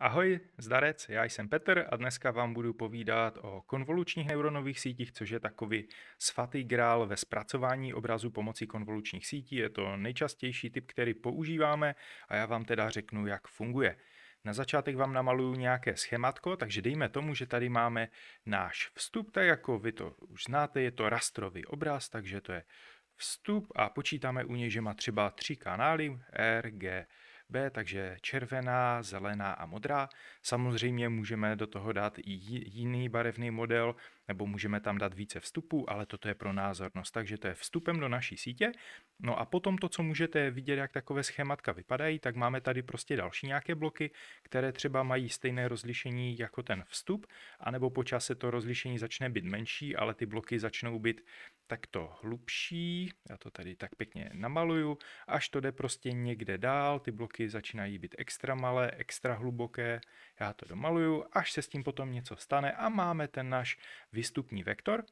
Ahoj, zdarec, já jsem Petr a dneska vám budu povídat o konvolučních neuronových sítích, což je takový svatý grál ve zpracování obrazu pomocí konvolučních sítí. Je to nejčastější typ, který používáme a já vám teda řeknu, jak funguje. Na začátek vám namaluju nějaké schematko, takže dejme tomu, že tady máme náš vstup, tak jako vy to už znáte, je to rastrový obraz, takže to je vstup a počítáme u něj, že má třeba tři kanály R, G, B, takže červená, zelená a modrá. Samozřejmě můžeme do toho dát i jiný barevný model, nebo můžeme tam dát více vstupů, ale toto je pro názornost. Takže to je vstupem do naší sítě. No a potom to, co můžete vidět, jak takové schématka vypadají, tak máme tady prostě další nějaké bloky, které třeba mají stejné rozlišení jako ten vstup, anebo po čase to rozlišení začne být menší, ale ty bloky začnou být takto hlubší, já to tady tak pěkně namaluju, až to jde prostě někde dál, ty bloky začínají být extra malé, extra hluboké, já to domaluju, až se s tím potom něco stane a máme ten náš výstupní vektor,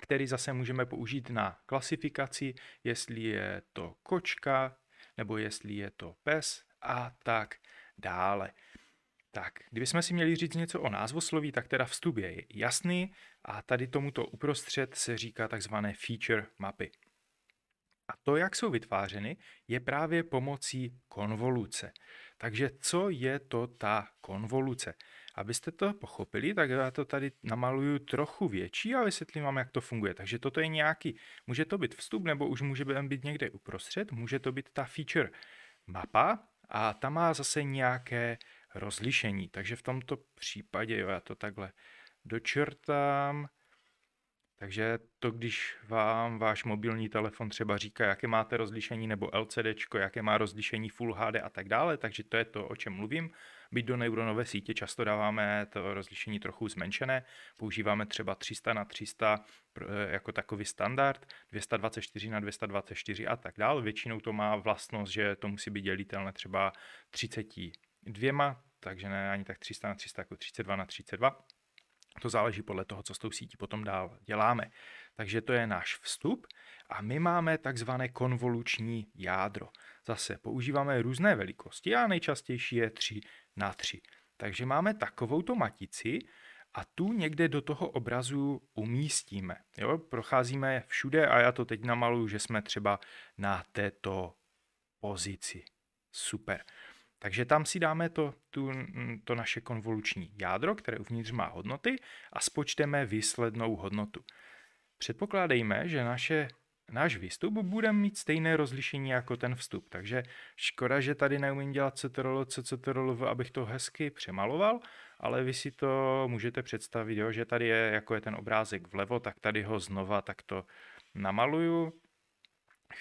který zase můžeme použít na klasifikaci, jestli je to kočka, nebo jestli je to pes a tak dále. Tak, kdybychom si měli říct něco o názvosloví, tak teda vstup je jasný a tady tomuto uprostřed se říká takzvané feature mapy. A to, jak jsou vytvářeny, je právě pomocí konvoluce. Takže co je to ta konvoluce? Abyste to pochopili, tak já to tady namaluju trochu větší a vysvětlím vám, jak to funguje. Takže toto je nějaký, může to být vstup, nebo už může být někde uprostřed, může to být ta feature mapa a ta má zase nějaké rozlišení. Takže v tomto případě, jo, já to takhle dočrtám, takže to, když vám váš mobilní telefon třeba říká, jaké máte rozlišení, nebo LCD, jaké má rozlišení Full HD a tak dále, takže to je to, o čem mluvím. Byť do neuronové sítě často dáváme to rozlišení trochu zmenšené, používáme třeba 300 na 300 eh, jako takový standard, 224 na 224 a tak dál. Většinou to má vlastnost, že to musí být dělitelné třeba 32, takže ne ani tak 300 na 300, jako 32 na 32. To záleží podle toho, co s tou sítí potom dál děláme. Takže to je náš vstup a my máme takzvané konvoluční jádro. Zase používáme různé velikosti a nejčastější je 3 na 3. Takže máme takovouto matici a tu někde do toho obrazu umístíme. Jo? Procházíme všude a já to teď namaluju, že jsme třeba na této pozici. Super. Takže tam si dáme to, tu, mm, to naše konvoluční jádro, které uvnitř má hodnoty a spočteme výslednou hodnotu. Předpokládejme, že naše náš výstup bude mít stejné rozlišení jako ten vstup, takže škoda, že tady neumím dělat CTRL, CTRL, abych to hezky přemaloval, ale vy si to můžete představit, jo, že tady je, jako je ten obrázek vlevo, tak tady ho znova takto namaluju,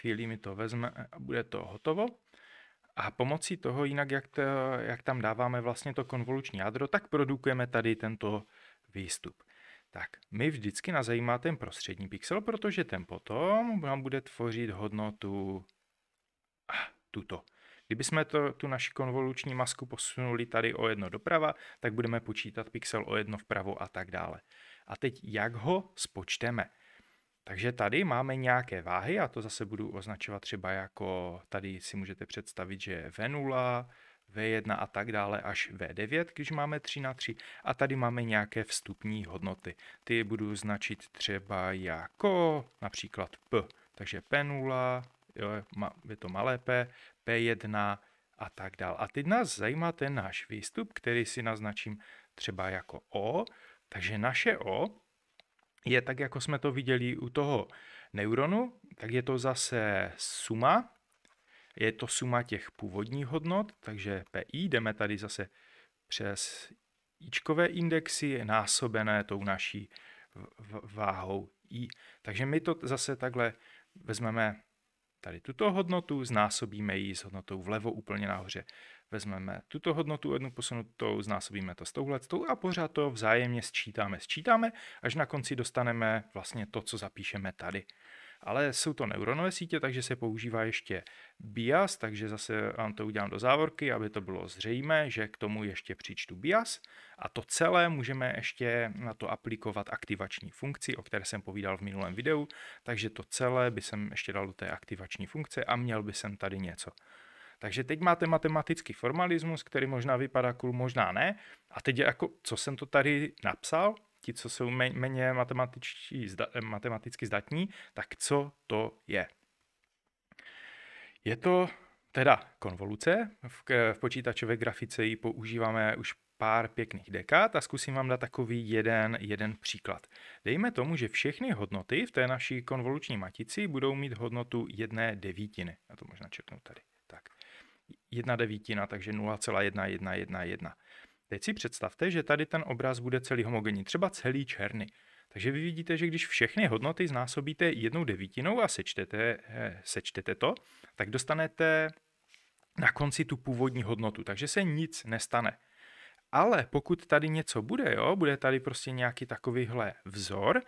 chvíli mi to vezme a bude to hotovo. A pomocí toho, jinak jak, to, jak tam dáváme vlastně to konvoluční jádro, tak produkujeme tady tento výstup. Tak, my vždycky nazajímá zajímá ten prostřední pixel, protože ten potom nám bude tvořit hodnotu ah, tuto. Kdybychom to, tu naši konvoluční masku posunuli tady o jedno doprava, tak budeme počítat pixel o jedno vpravo a tak dále. A teď jak ho spočteme? Takže tady máme nějaké váhy, a to zase budu označovat třeba jako, tady si můžete představit, že V0, v1 a tak dále až V9, když máme 3 na 3 a tady máme nějaké vstupní hodnoty. Ty budu značit třeba jako například P, takže P0, jo, je to malé P, P1 a tak dále. A teď nás zajímá ten náš výstup, který si naznačím třeba jako O, takže naše O je tak, jako jsme to viděli u toho neuronu, tak je to zase suma je to suma těch původních hodnot, takže PI, jdeme tady zase přes ičkové indexy, je násobené tou naší váhou I. Takže my to zase takhle vezmeme tady tuto hodnotu, znásobíme ji s hodnotou vlevo úplně nahoře. Vezmeme tuto hodnotu jednu posunutou, znásobíme to s touhletou a pořád to vzájemně sčítáme. Sčítáme, až na konci dostaneme vlastně to, co zapíšeme tady ale jsou to neuronové sítě, takže se používá ještě bias, takže zase vám to udělám do závorky, aby to bylo zřejmé, že k tomu ještě přičtu bias a to celé můžeme ještě na to aplikovat aktivační funkci, o které jsem povídal v minulém videu, takže to celé by jsem ještě dal do té aktivační funkce a měl by jsem tady něco. Takže teď máte matematický formalismus, který možná vypadá cool, možná ne. A teď jako, co jsem to tady napsal, ti, co jsou méně matematicky zdatní, tak co to je? Je to teda konvoluce, v, v počítačové grafice ji používáme už pár pěkných dekád a zkusím vám dát takový jeden, jeden příklad. Dejme tomu, že všechny hodnoty v té naší konvoluční matici budou mít hodnotu jedné devítiny. Já to možná čeknu tady. Tak. Jedna devítina, takže 0,1111. Teď si představte, že tady ten obraz bude celý homogenní, třeba celý černý. Takže vy vidíte, že když všechny hodnoty znásobíte jednou devítinou a sečtete, eh, sečtete to, tak dostanete na konci tu původní hodnotu, takže se nic nestane. Ale pokud tady něco bude, jo, bude tady prostě nějaký takovýhle vzor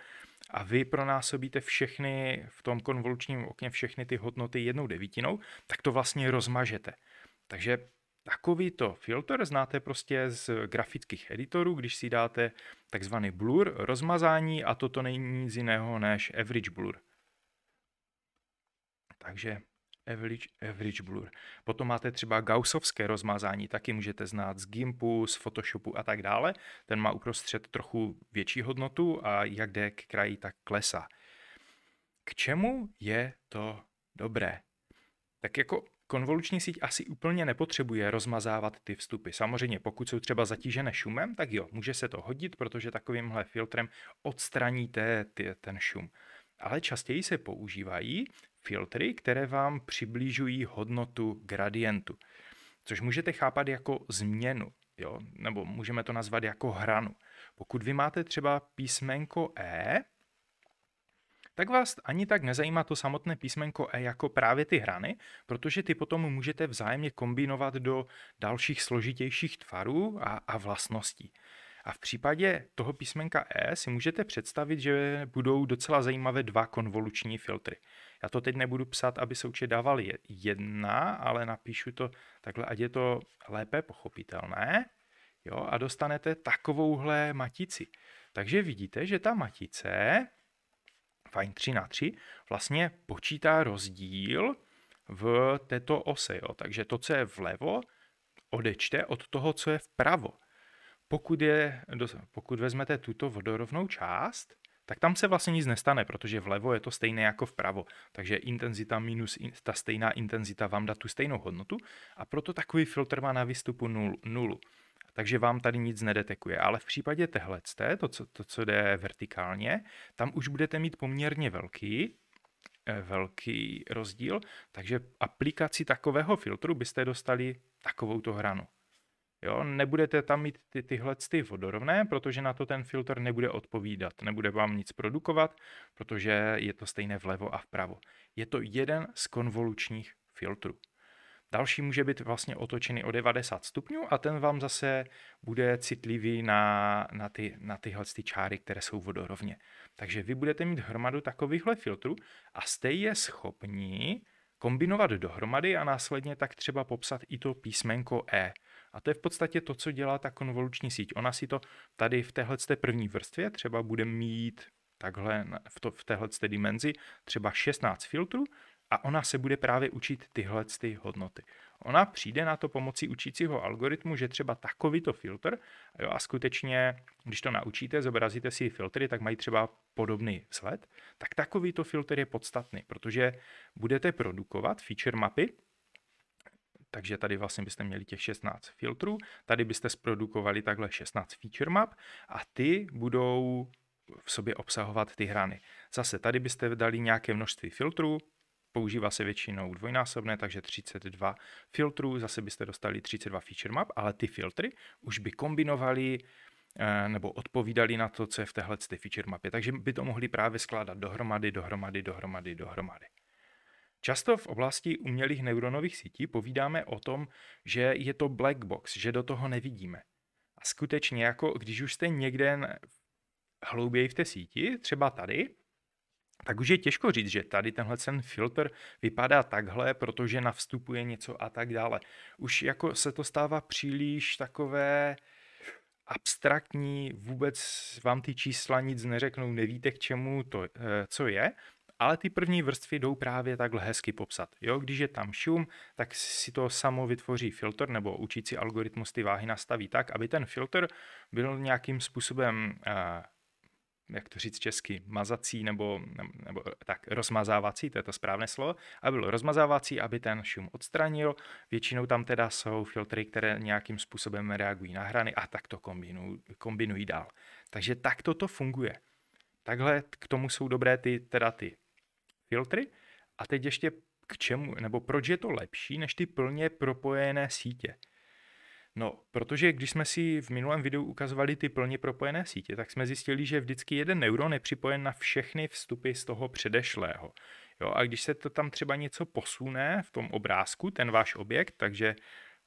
a vy pronásobíte všechny v tom konvolučním okně všechny ty hodnoty jednou devítinou, tak to vlastně rozmažete. Takže Takovýto filtr znáte prostě z grafických editorů, když si dáte takzvaný blur, rozmazání a toto není nic jiného než average blur. Takže average, average blur. Potom máte třeba gaussovské rozmazání, taky můžete znát z GIMPu, z Photoshopu a tak dále. Ten má uprostřed trochu větší hodnotu a jak jde k kraji, tak klesá. K čemu je to dobré? Tak jako Konvoluční síť asi úplně nepotřebuje rozmazávat ty vstupy. Samozřejmě, pokud jsou třeba zatížené šumem, tak jo, může se to hodit, protože takovýmhle filtrem odstraníte ty, ten šum. Ale častěji se používají filtry, které vám přiblížují hodnotu gradientu, což můžete chápat jako změnu, jo? nebo můžeme to nazvat jako hranu. Pokud vy máte třeba písmenko E, tak vás ani tak nezajímá to samotné písmenko E jako právě ty hrany, protože ty potom můžete vzájemně kombinovat do dalších složitějších tvarů a, a vlastností. A v případě toho písmenka E si můžete představit, že budou docela zajímavé dva konvoluční filtry. Já to teď nebudu psát, aby součet dával jedna, ale napíšu to takhle, ať je to lépe pochopitelné. Jo, a dostanete takovouhle matici. Takže vidíte, že ta matice Fine 3 na 3 vlastně počítá rozdíl v této ose. Jo. Takže to, co je vlevo, odečte od toho, co je vpravo. Pokud, je, pokud vezmete tuto vodorovnou část, tak tam se vlastně nic nestane, protože vlevo je to stejné jako vpravo. Takže intenzita minus in, ta stejná intenzita vám dá tu stejnou hodnotu a proto takový filtr má na výstupu nul, takže vám tady nic nedetekuje. Ale v případě téhle, to co, to, co jde vertikálně, tam už budete mít poměrně velký, eh, velký rozdíl, takže aplikaci takového filtru byste dostali takovou to hranu. Jo, nebudete tam mít ty, tyhle ty vodorovné, protože na to ten filtr nebude odpovídat, nebude vám nic produkovat, protože je to stejné vlevo a vpravo. Je to jeden z konvolučních filtrů. Další může být vlastně otočený o 90 stupňů a ten vám zase bude citlivý na, na, ty, na tyhle ty čáry, které jsou vodorovně. Takže vy budete mít hromadu takovýchhle filtrů a jste je schopni kombinovat dohromady a následně tak třeba popsat i to písmenko E. A to je v podstatě to, co dělá ta konvoluční síť. Ona si to tady v téhle první vrstvě třeba bude mít takhle v, to, v téhle dimenzi třeba 16 filtrů, a ona se bude právě učit tyhle ty hodnoty. Ona přijde na to pomocí učícího algoritmu, že třeba takovýto filtr, jo, a skutečně, když to naučíte, zobrazíte si filtry, tak mají třeba podobný vzhled, tak takovýto filtr je podstatný, protože budete produkovat feature mapy, takže tady vlastně byste měli těch 16 filtrů, tady byste sprodukovali takhle 16 feature map a ty budou v sobě obsahovat ty hrany. Zase tady byste dali nějaké množství filtrů, Používá se většinou dvojnásobné, takže 32 filtrů, zase byste dostali 32 feature map, ale ty filtry už by kombinovaly eh, nebo odpovídali na to, co je v téhle feature mapě. Takže by to mohli právě skládat dohromady, dohromady, dohromady, dohromady. Často v oblasti umělých neuronových sítí povídáme o tom, že je to black box, že do toho nevidíme. A skutečně, jako když už jste někde hlouběji v té síti, třeba tady, tak už je těžko říct, že tady tenhle ten filtr vypadá takhle, protože na vstupu je něco a tak dále. Už jako se to stává příliš takové abstraktní, vůbec vám ty čísla nic neřeknou, nevíte k čemu to, eh, co je, ale ty první vrstvy jdou právě takhle hezky popsat. Jo, když je tam šum, tak si to samo vytvoří filtr nebo učící algoritmus ty váhy nastaví tak, aby ten filtr byl nějakým způsobem uh, jak to říct česky, mazací nebo, nebo tak rozmazávací, to je to správné slovo, aby bylo rozmazávací, aby ten šum odstranil. Většinou tam teda jsou filtry, které nějakým způsobem reagují na hrany a tak to kombinují, kombinují dál. Takže tak to funguje. Takhle k tomu jsou dobré ty, teda ty filtry. A teď ještě k čemu, nebo proč je to lepší než ty plně propojené sítě. No, protože když jsme si v minulém videu ukazovali ty plně propojené sítě, tak jsme zjistili, že vždycky jeden neuron je připojen na všechny vstupy z toho předešlého. Jo, a když se to tam třeba něco posune v tom obrázku, ten váš objekt, takže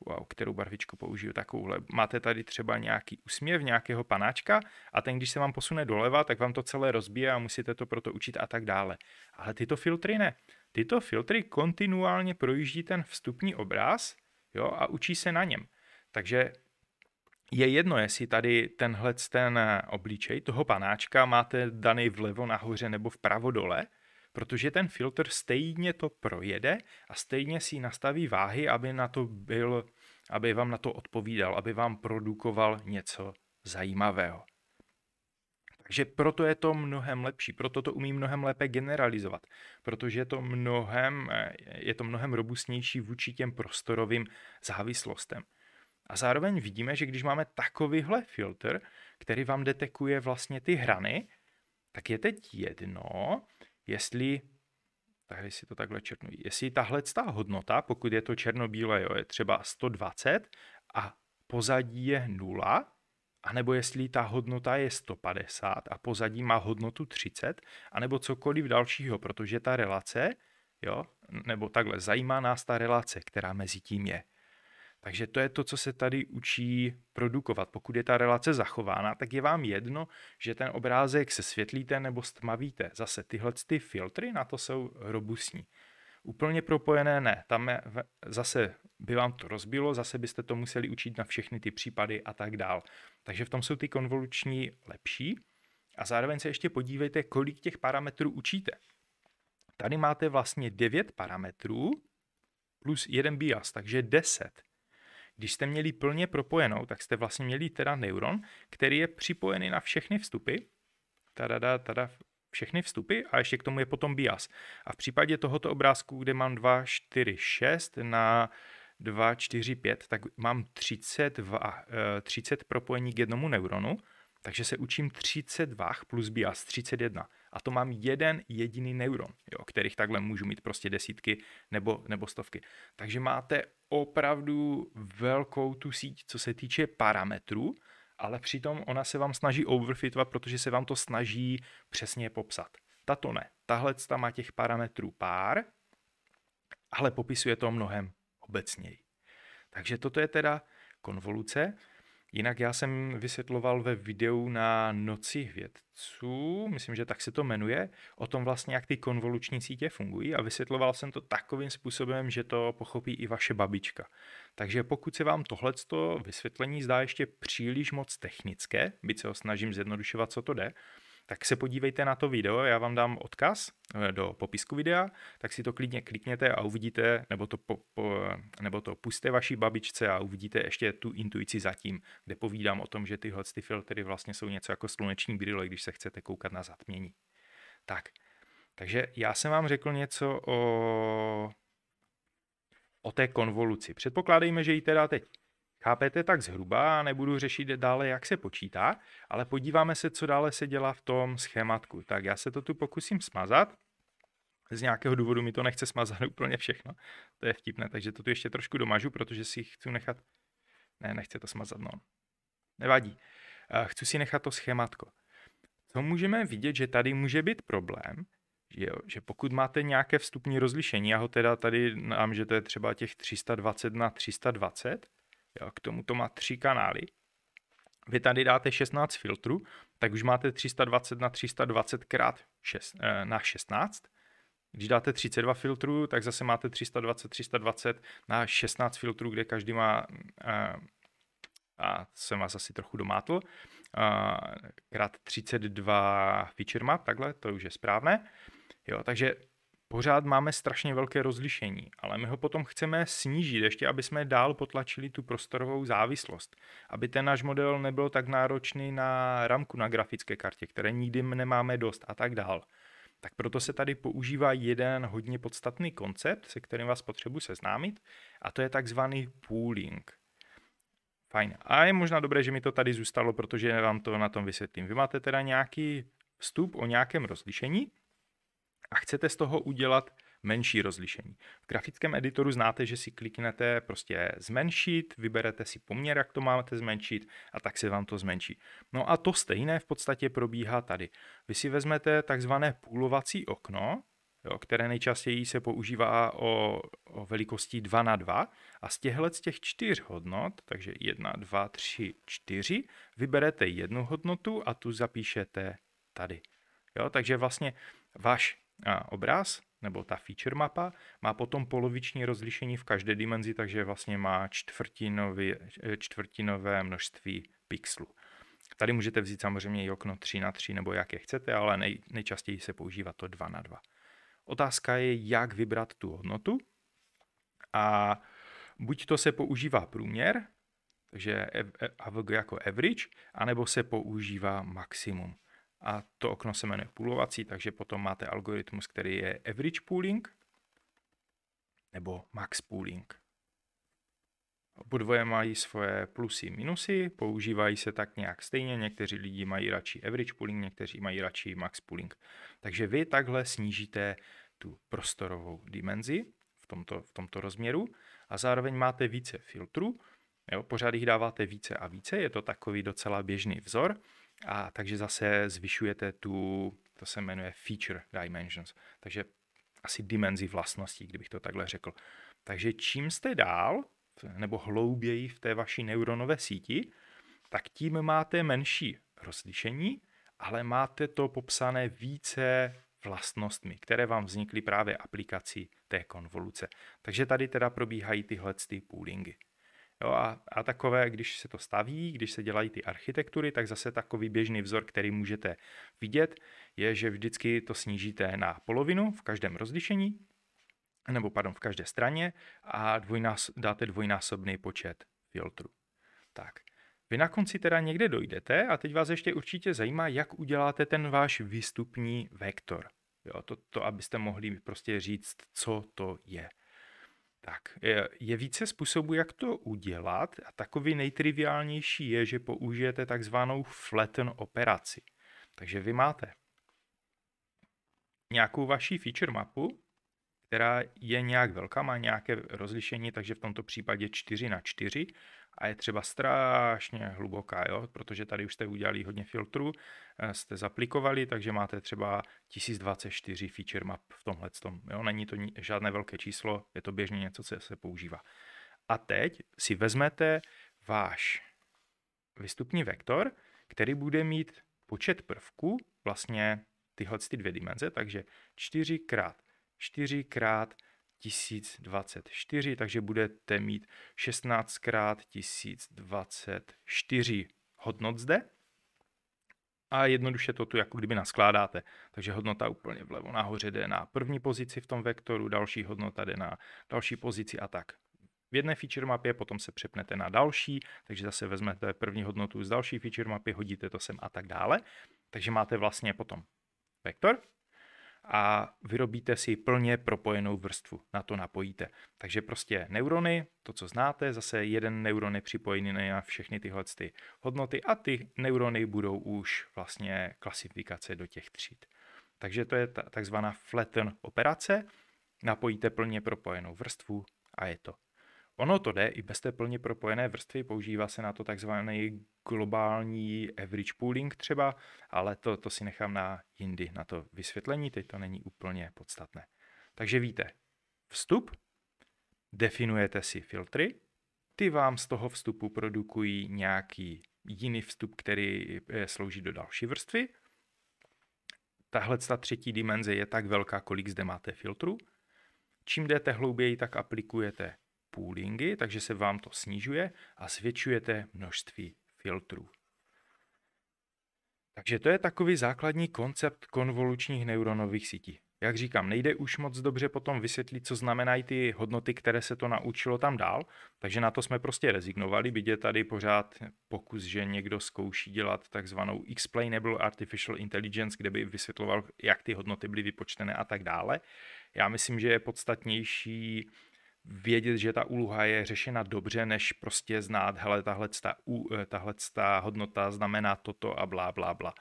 wow, kterou barvičku použiju takovouhle. Máte tady třeba nějaký úsměv nějakého panáčka a ten, když se vám posune doleva, tak vám to celé rozbije a musíte to proto učit a tak dále. Ale tyto filtry ne. Tyto filtry kontinuálně projíždí ten vstupní obraz jo, a učí se na něm. Takže je jedno, jestli tady tenhle ten obličej toho panáčka máte daný vlevo nahoře nebo vpravo dole, protože ten filtr stejně to projede a stejně si nastaví váhy, aby, na to byl, aby vám na to odpovídal, aby vám produkoval něco zajímavého. Takže proto je to mnohem lepší, proto to umí mnohem lépe generalizovat, protože je to mnohem, je to mnohem robustnější vůči těm prostorovým závislostem. A zároveň vidíme, že když máme takovýhle filtr, který vám detekuje vlastně ty hrany, tak je teď jedno, jestli tady si to takhle černu. Jestli tahle ta hodnota, pokud je to černobílé, jo, je třeba 120 a pozadí je 0, anebo jestli ta hodnota je 150 a pozadí má hodnotu 30, anebo cokoliv dalšího, protože ta relace, jo, nebo takhle, zajímá nás ta relace, která mezi tím je. Takže to je to, co se tady učí produkovat. Pokud je ta relace zachována, tak je vám jedno, že ten obrázek se světlíte nebo stmavíte. Zase tyhle ty filtry na to jsou robustní. Úplně propojené ne, tam je, zase by vám to rozbilo, zase byste to museli učit na všechny ty případy a tak dál. Takže v tom jsou ty konvoluční lepší a zároveň se ještě podívejte, kolik těch parametrů učíte. Tady máte vlastně 9 parametrů plus jeden bias, takže 10. Když jste měli plně propojenou, tak jste vlastně měli teda neuron, který je připojený na všechny vstupy, tada, tada, všechny vstupy a ještě k tomu je potom bias. A v případě tohoto obrázku, kde mám 2, 4, 6 na 2, 4, 5, tak mám 32, 30 eh, propojení k jednomu neuronu, takže se učím 30 váh plus bias, 31 a to mám jeden jediný neuron, jo, kterých takhle můžu mít prostě desítky nebo, nebo stovky. Takže máte opravdu velkou tu síť, co se týče parametrů, ale přitom ona se vám snaží overfitovat, protože se vám to snaží přesně popsat. Tato ne. Tahle má těch parametrů pár, ale popisuje to mnohem obecněji. Takže toto je teda konvoluce. Jinak já jsem vysvětloval ve videu na noci vědců, myslím, že tak se to jmenuje, o tom vlastně, jak ty konvoluční sítě fungují a vysvětloval jsem to takovým způsobem, že to pochopí i vaše babička. Takže pokud se vám tohleto vysvětlení zdá ještě příliš moc technické, byť se ho snažím zjednodušovat, co to jde, tak se podívejte na to video, já vám dám odkaz eh, do popisku videa, tak si to klidně klikněte a uvidíte, nebo to, po, po, eh, nebo to puste vaší babičce a uvidíte ještě tu intuici zatím, kde povídám o tom, že tyhle ty filtry vlastně jsou něco jako sluneční brýle, když se chcete koukat na zatmění. Tak, takže já jsem vám řekl něco o, o té konvoluci. Předpokládejme, že ji teda teď Chápete tak zhruba, nebudu řešit dále, jak se počítá, ale podíváme se, co dále se dělá v tom schématku. Tak já se to tu pokusím smazat. Z nějakého důvodu mi to nechce smazat úplně všechno. To je vtipné, takže to tu ještě trošku domažu, protože si chci nechat... Ne, nechce to smazat, no. Nevadí. Eh, chci si nechat to schématko. Co můžeme vidět, že tady může být problém, že, jo, že pokud máte nějaké vstupní rozlišení, já ho teda tady nám, že to je třeba těch 320 na 320, Jo, k tomu to má tři kanály. Vy tady dáte 16 filtrů, tak už máte 320 na 320 krát 6, eh, na 16. Když dáte 32 filtrů, tak zase máte 320, 320 na 16 filtrů, kde každý má, eh, a jsem vás asi trochu domátl, eh, krát 32 feature map, takhle, to už je správné. Jo, takže pořád máme strašně velké rozlišení, ale my ho potom chceme snížit ještě, aby jsme dál potlačili tu prostorovou závislost, aby ten náš model nebyl tak náročný na ramku na grafické kartě, které nikdy nemáme dost a tak dál. Tak proto se tady používá jeden hodně podstatný koncept, se kterým vás potřebuji seznámit, a to je takzvaný pooling. Fajn. A je možná dobré, že mi to tady zůstalo, protože vám to na tom vysvětlím. Vy máte teda nějaký vstup o nějakém rozlišení, a chcete z toho udělat menší rozlišení. V grafickém editoru znáte, že si kliknete prostě zmenšit, vyberete si poměr, jak to máte zmenšit a tak se vám to zmenší. No a to stejné v podstatě probíhá tady. Vy si vezmete takzvané půlovací okno, jo, které nejčastěji se používá o, o velikosti 2 na 2 a z těchto z těch čtyř hodnot, takže 1, 2, 3, 4, vyberete jednu hodnotu a tu zapíšete tady. Jo, takže vlastně váš obraz nebo ta feature mapa má potom poloviční rozlišení v každé dimenzi, takže vlastně má čtvrtinové, čtvrtinové množství pixelů. Tady můžete vzít samozřejmě i okno 3 na 3 nebo jaké chcete, ale nej, nejčastěji se používá to 2 na 2. Otázka je, jak vybrat tu hodnotu a buď to se používá průměr, takže AVG jako average, anebo se používá maximum a to okno se jmenuje půlovací, takže potom máte algoritmus, který je average pooling nebo max pooling. Oba mají svoje plusy, minusy, používají se tak nějak stejně, někteří lidi mají radši average pooling, někteří mají radši max pooling. Takže vy takhle snížíte tu prostorovou dimenzi v tomto, v tomto rozměru a zároveň máte více filtrů, jo, pořád jich dáváte více a více, je to takový docela běžný vzor, a takže zase zvyšujete tu, to se jmenuje feature dimensions, takže asi dimenzi vlastností, kdybych to takhle řekl. Takže čím jste dál, nebo hlouběji v té vaší neuronové síti, tak tím máte menší rozlišení, ale máte to popsané více vlastnostmi, které vám vznikly právě aplikací té konvoluce. Takže tady teda probíhají tyhle ty poolingy. Jo, a, a takové, když se to staví, když se dělají ty architektury, tak zase takový běžný vzor, který můžete vidět, je, že vždycky to snížíte na polovinu v každém rozlišení, nebo pardon, v každé straně a dvojnás, dáte dvojnásobný počet filtru. Tak. Vy na konci teda někde dojdete a teď vás ještě určitě zajímá, jak uděláte ten váš výstupní vektor. Jo, to, to, abyste mohli prostě říct, co to je. Tak je více způsobů, jak to udělat a takový nejtriviálnější je, že použijete takzvanou flatten operaci. Takže vy máte nějakou vaší feature mapu, která je nějak velká, má nějaké rozlišení, takže v tomto případě 4 na 4 a je třeba strašně hluboká, jo? protože tady už jste udělali hodně filtrů, eh, jste zaplikovali, takže máte třeba 1024 feature map v tomhle Jo? Není to žádné velké číslo, je to běžně něco, co se používá. A teď si vezmete váš vystupní vektor, který bude mít počet prvků, vlastně tyhle ty dvě dimenze, takže 4 krát 4 krát 1024, takže budete mít 16 krát 1024 hodnot zde. A jednoduše to tu jako kdyby naskládáte. Takže hodnota úplně vlevo nahoře jde na první pozici v tom vektoru, další hodnota jde na další pozici a tak. V jedné feature mapě, potom se přepnete na další, takže zase vezmete první hodnotu z další feature mapy, hodíte to sem a tak dále. Takže máte vlastně potom vektor, a vyrobíte si plně propojenou vrstvu, na to napojíte. Takže prostě neurony, to co znáte, zase jeden neuron je připojený na všechny tyhle ty hodnoty a ty neurony budou už vlastně klasifikace do těch tříd. Takže to je ta, takzvaná flatten operace, napojíte plně propojenou vrstvu a je to. Ono to jde i bez té plně propojené vrstvy, používá se na to takzvaný globální average pooling třeba, ale to, to si nechám na jindy na to vysvětlení, teď to není úplně podstatné. Takže víte, vstup, definujete si filtry, ty vám z toho vstupu produkují nějaký jiný vstup, který eh, slouží do další vrstvy. Tahle ta třetí dimenze je tak velká, kolik zde máte filtru. Čím jdete hlouběji, tak aplikujete poolingy, takže se vám to snižuje a zvětšujete množství filtrů. Takže to je takový základní koncept konvolučních neuronových sítí. Jak říkám, nejde už moc dobře potom vysvětlit, co znamenají ty hodnoty, které se to naučilo tam dál, takže na to jsme prostě rezignovali, byť je tady pořád pokus, že někdo zkouší dělat takzvanou explainable artificial intelligence, kde by vysvětloval, jak ty hodnoty byly vypočtené a tak dále. Já myslím, že je podstatnější vědět, že ta úloha je řešena dobře, než prostě znát, hele, tahle ta eh, hodnota znamená toto a blá, blá, blá.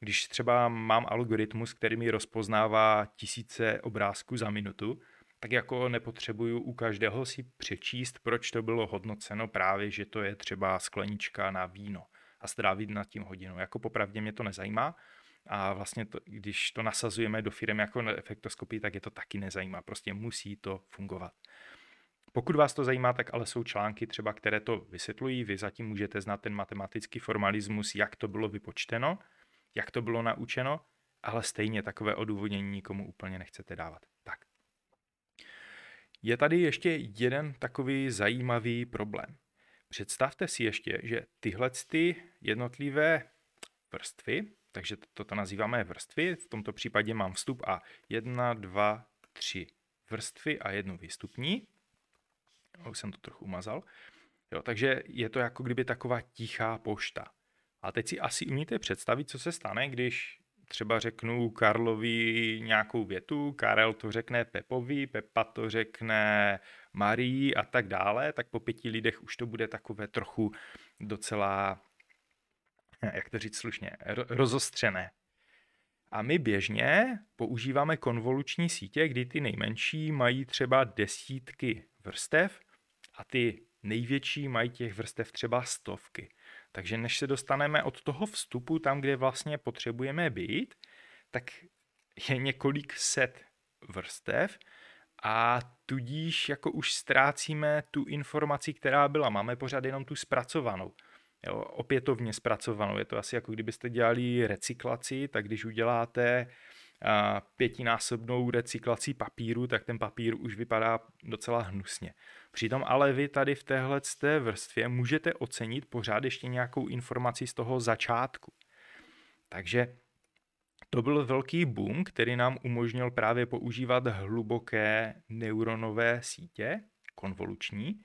Když třeba mám algoritmus, který mi rozpoznává tisíce obrázků za minutu, tak jako nepotřebuju u každého si přečíst, proč to bylo hodnoceno právě, že to je třeba sklenička na víno a strávit nad tím hodinu. Jako popravdě mě to nezajímá a vlastně to, když to nasazujeme do firm jako na efektoskopii, tak je to taky nezajímá. Prostě musí to fungovat. Pokud vás to zajímá, tak ale jsou články třeba, které to vysvětlují. Vy zatím můžete znát ten matematický formalismus, jak to bylo vypočteno, jak to bylo naučeno, ale stejně takové odůvodnění nikomu úplně nechcete dávat. Tak. Je tady ještě jeden takový zajímavý problém. Představte si ještě, že tyhle ty jednotlivé vrstvy, takže toto nazýváme vrstvy, v tomto případě mám vstup a jedna, dva, tři vrstvy a jednu výstupní, já už jsem to trochu umazal. Jo, takže je to jako kdyby taková tichá pošta. A teď si asi umíte představit, co se stane, když třeba řeknu Karlovi nějakou větu, Karel to řekne Pepovi, Pepa to řekne Marii a tak dále, tak po pěti lidech už to bude takové trochu docela, jak to říct slušně, rozostřené. A my běžně používáme konvoluční sítě, kdy ty nejmenší mají třeba desítky vrstev a ty největší mají těch vrstev třeba stovky. Takže než se dostaneme od toho vstupu tam, kde vlastně potřebujeme být, tak je několik set vrstev a tudíž jako už ztrácíme tu informaci, která byla. Máme pořád jenom tu zpracovanou. Jo, opětovně zpracovanou. Je to asi jako kdybyste dělali recyklaci, tak když uděláte pětinásobnou recyklací papíru, tak ten papír už vypadá docela hnusně. Přitom ale vy tady v téhle vrstvě můžete ocenit pořád ještě nějakou informaci z toho začátku. Takže to byl velký boom, který nám umožnil právě používat hluboké neuronové sítě, konvoluční,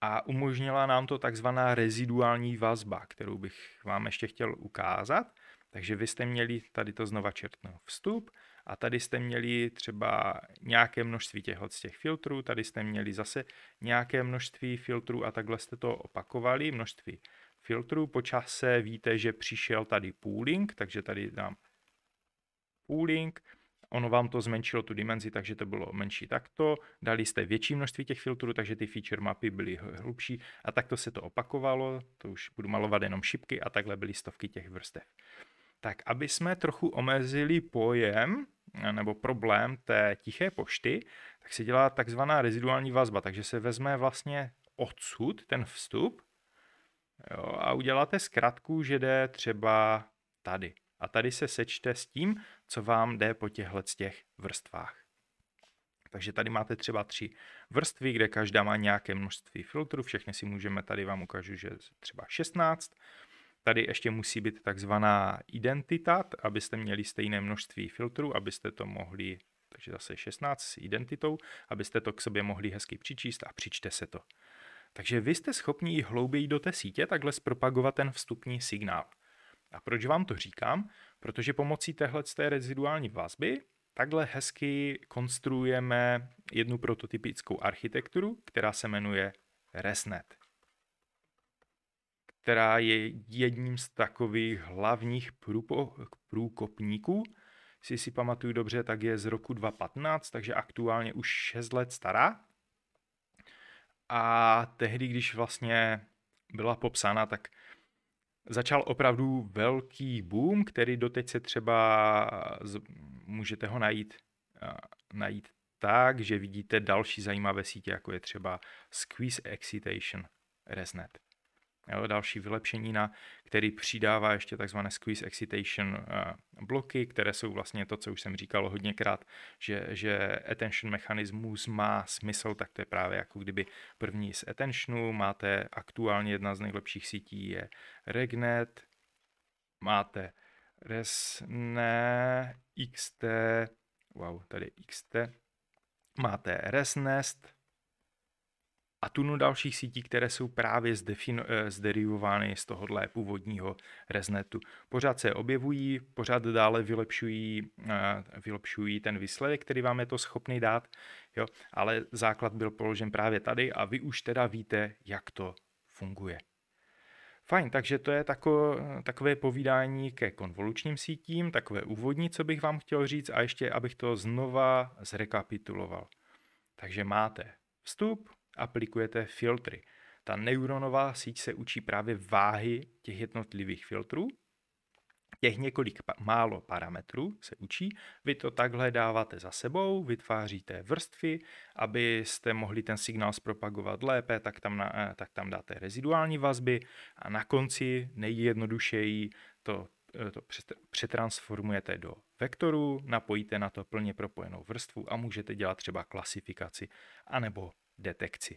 a umožnila nám to takzvaná reziduální vazba, kterou bych vám ještě chtěl ukázat. Takže vy jste měli tady to znova čertnout vstup a tady jste měli třeba nějaké množství těchto z těch filtrů, tady jste měli zase nějaké množství filtrů a takhle jste to opakovali, množství filtrů. Po čase víte, že přišel tady pooling, takže tady dám pooling, ono vám to zmenšilo tu dimenzi, takže to bylo menší takto, dali jste větší množství těch filtrů, takže ty feature mapy byly hlubší a takto se to opakovalo, to už budu malovat jenom šipky a takhle byly stovky těch vrstev tak aby jsme trochu omezili pojem eh, nebo problém té tiché pošty, tak se dělá takzvaná reziduální vazba, takže se vezme vlastně odsud ten vstup jo, a uděláte zkratku, že jde třeba tady. A tady se sečte s tím, co vám jde po těchto těch vrstvách. Takže tady máte třeba tři vrstvy, kde každá má nějaké množství filtrů. Všechny si můžeme, tady vám ukážu, že třeba 16. Tady ještě musí být takzvaná identita, abyste měli stejné množství filtrů, abyste to mohli, takže zase 16 s identitou, abyste to k sobě mohli hezky přičíst a přičte se to. Takže vy jste schopni i hlouběji do té sítě takhle zpropagovat ten vstupní signál. A proč vám to říkám? Protože pomocí téhle té reziduální vazby takhle hezky konstruujeme jednu prototypickou architekturu, která se jmenuje ResNet která je jedním z takových hlavních průpo, průkopníků. Si si pamatuju dobře, tak je z roku 2015, takže aktuálně už 6 let stará. A tehdy, když vlastně byla popsána, tak začal opravdu velký boom, který doteď se třeba můžete ho najít, najít tak, že vidíte další zajímavé sítě, jako je třeba Squeeze Excitation ResNet. Jo, další vylepšení, na který přidává ještě tzv. squeeze excitation eh, bloky, které jsou vlastně to, co už jsem říkal hodněkrát, že, že attention mechanismus má smysl, tak to je právě jako kdyby první z attentionu, máte aktuálně jedna z nejlepších sítí je Regnet, máte Resne, XT, wow, tady XT, máte Resnest, a tunu dalších sítí, které jsou právě eh, zderivovány z tohohle původního reznetu. Pořád se objevují, pořád dále vylepšují, eh, vylepšují ten výsledek, který vám je to schopný dát, jo? ale základ byl položen právě tady a vy už teda víte, jak to funguje. Fajn, takže to je tako, takové povídání ke konvolučním sítím, takové úvodní, co bych vám chtěl říct a ještě, abych to znova zrekapituloval. Takže máte vstup, aplikujete filtry. Ta neuronová síť se učí právě váhy těch jednotlivých filtrů, těch několik pa- málo parametrů se učí. Vy to takhle dáváte za sebou, vytváříte vrstvy, abyste mohli ten signál zpropagovat lépe, tak tam, na, eh, tak tam dáte reziduální vazby a na konci nejjednodušeji to, eh, to přetransformujete do vektoru, napojíte na to plně propojenou vrstvu a můžete dělat třeba klasifikaci anebo detekci.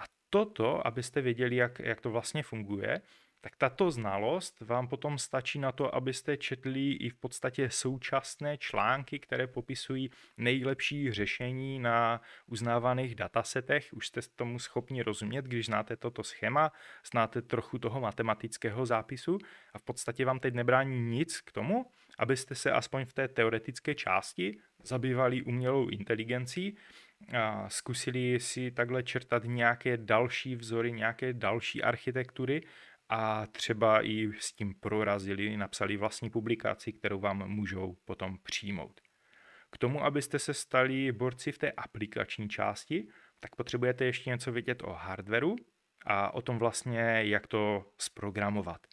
A toto, abyste věděli, jak, jak to vlastně funguje, tak tato znalost vám potom stačí na to, abyste četli i v podstatě současné články, které popisují nejlepší řešení na uznávaných datasetech. Už jste tomu schopni rozumět, když znáte toto schéma, znáte trochu toho matematického zápisu a v podstatě vám teď nebrání nic k tomu, abyste se aspoň v té teoretické části zabývali umělou inteligencí zkusili si takhle čertat nějaké další vzory, nějaké další architektury a třeba i s tím prorazili, napsali vlastní publikaci, kterou vám můžou potom přijmout. K tomu, abyste se stali borci v té aplikační části, tak potřebujete ještě něco vědět o hardwareu a o tom vlastně, jak to zprogramovat.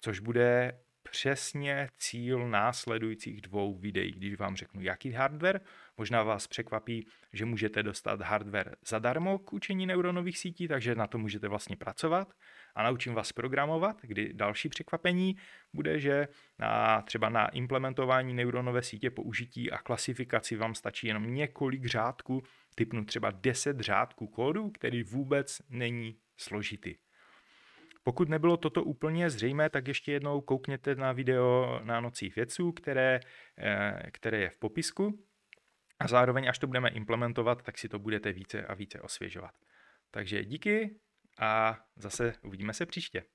Což bude přesně cíl následujících dvou videí, když vám řeknu, jaký hardware. Možná vás překvapí, že můžete dostat hardware zadarmo k učení neuronových sítí, takže na to můžete vlastně pracovat. A naučím vás programovat, kdy další překvapení bude, že na, třeba na implementování neuronové sítě použití a klasifikaci vám stačí jenom několik řádků, typnu třeba 10 řádků kódu, který vůbec není složitý. Pokud nebylo toto úplně zřejmé, tak ještě jednou koukněte na video na nocích věců, které, eh, které je v popisku. A zároveň, až to budeme implementovat, tak si to budete více a více osvěžovat. Takže díky a zase uvidíme se příště.